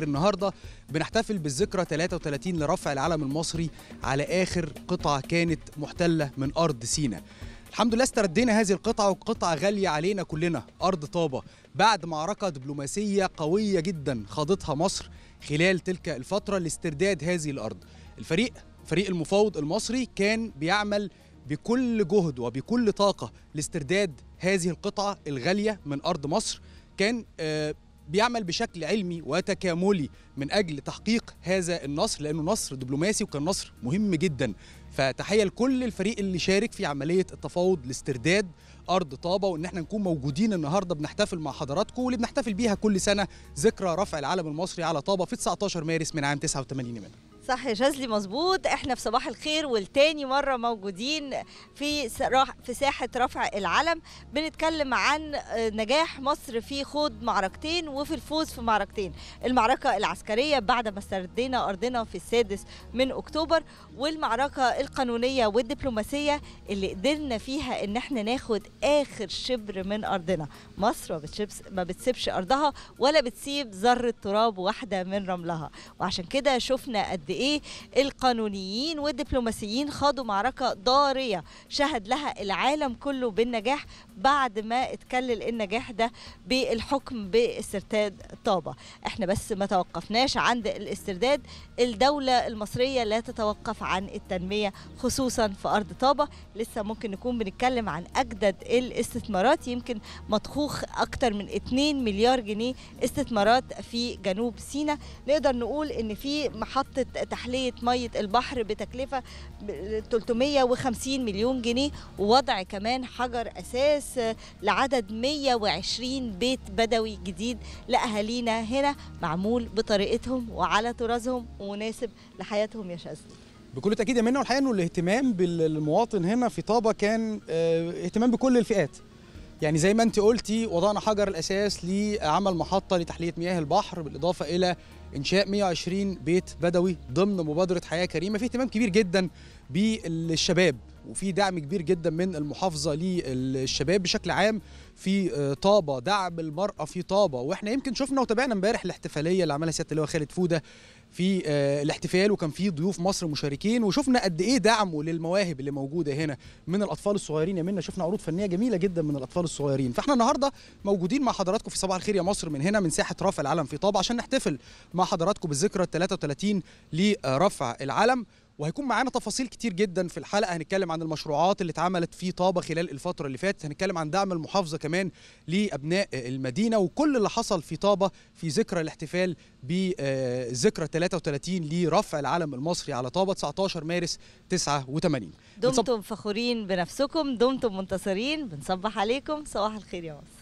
النهارده بنحتفل بالذكرى 33 لرفع العلم المصري على اخر قطعه كانت محتله من ارض سينا. الحمد لله استردينا هذه القطعه وقطعه غاليه علينا كلنا ارض طابه بعد معركه دبلوماسيه قويه جدا خاضتها مصر خلال تلك الفتره لاسترداد هذه الارض. الفريق فريق المفاوض المصري كان بيعمل بكل جهد وبكل طاقه لاسترداد هذه القطعه الغاليه من ارض مصر كان آه بيعمل بشكل علمي وتكاملي من اجل تحقيق هذا النصر لانه نصر دبلوماسي وكان نصر مهم جدا فتحيه لكل الفريق اللي شارك في عمليه التفاوض لاسترداد ارض طابه وان احنا نكون موجودين النهارده بنحتفل مع حضراتكم واللي بنحتفل بيها كل سنه ذكرى رفع العلم المصري على طابه في 19 مارس من عام 89 منه صح يا جزلي مظبوط احنا في صباح الخير والتاني مره موجودين في في ساحه رفع العلم بنتكلم عن آه، نجاح مصر في خوض معركتين وفي الفوز في معركتين المعركه العسكريه بعد ما استردينا ارضنا في السادس من اكتوبر والمعركه القانونيه والدبلوماسيه اللي قدرنا فيها ان احنا ناخد اخر شبر من ارضنا مصر ما بتسيبش ارضها ولا بتسيب ذره تراب واحده من رملها وعشان كده شفنا قد ايه القانونيين والدبلوماسيين خاضوا معركه ضاريه شهد لها العالم كله بالنجاح بعد ما اتكلل النجاح ده بالحكم باسترداد طابه احنا بس ما توقفناش عند الاسترداد الدوله المصريه لا تتوقف عن التنميه خصوصا في ارض طابه لسه ممكن نكون بنتكلم عن اجدد الاستثمارات يمكن مضخوخ اكتر من 2 مليار جنيه استثمارات في جنوب سيناء نقدر نقول ان في محطه تحليه ميه البحر بتكلفه 350 مليون جنيه ووضع كمان حجر اساس لعدد 120 بيت بدوي جديد لاهالينا هنا معمول بطريقتهم وعلى طرازهم ومناسب لحياتهم يا شاذلي بكل تاكيد يا منى والحقيقه انه الاهتمام بالمواطن هنا في طابه كان آه، اهتمام بكل الفئات يعني زي ما انت قلتي وضعنا حجر الاساس لعمل محطه لتحليه مياه البحر بالاضافه الى انشاء 120 بيت بدوي ضمن مبادره حياه كريمه في اهتمام كبير جدا بالشباب وفي دعم كبير جدا من المحافظه للشباب بشكل عام في آه، طابه دعم المراه في طابه واحنا يمكن شفنا وتابعنا امبارح الاحتفاليه اللي عملها سياده اللواء خالد فوده في آه، الاحتفال وكان في ضيوف مصر مشاركين وشفنا قد ايه دعمه للمواهب اللي موجوده هنا من الاطفال الصغيرين يا منا شفنا عروض فنيه جميله جدا من الاطفال الصغيرين فاحنا النهارده موجودين مع حضراتكم في صباح الخير يا مصر من هنا من ساحه رفع العلم في طابه عشان نحتفل مع مع حضراتكم بالذكرى 33 لرفع العلم وهيكون معانا تفاصيل كتير جدا في الحلقه هنتكلم عن المشروعات اللي اتعملت في طابه خلال الفتره اللي فاتت هنتكلم عن دعم المحافظه كمان لابناء المدينه وكل اللي حصل في طابه في ذكرى الاحتفال بذكرى 33 لرفع العلم المصري على طابه 19 مارس 89 دمتم فخورين بنفسكم دمتم منتصرين بنصبح عليكم صباح الخير يا مصر